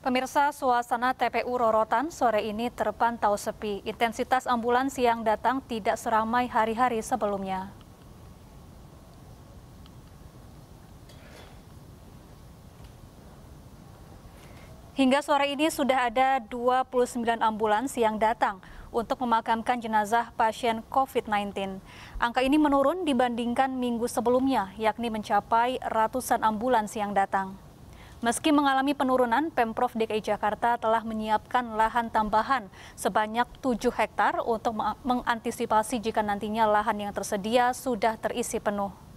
Pemirsa, suasana TPU Rorotan sore ini terpantau sepi. Intensitas ambulans yang datang tidak seramai hari-hari sebelumnya. Hingga sore ini sudah ada 29 ambulans yang datang untuk memakamkan jenazah pasien COVID-19. Angka ini menurun dibandingkan minggu sebelumnya, yakni mencapai ratusan ambulans yang datang. Meski mengalami penurunan, Pemprov DKI Jakarta telah menyiapkan lahan tambahan sebanyak 7 hektar untuk mengantisipasi jika nantinya lahan yang tersedia sudah terisi penuh.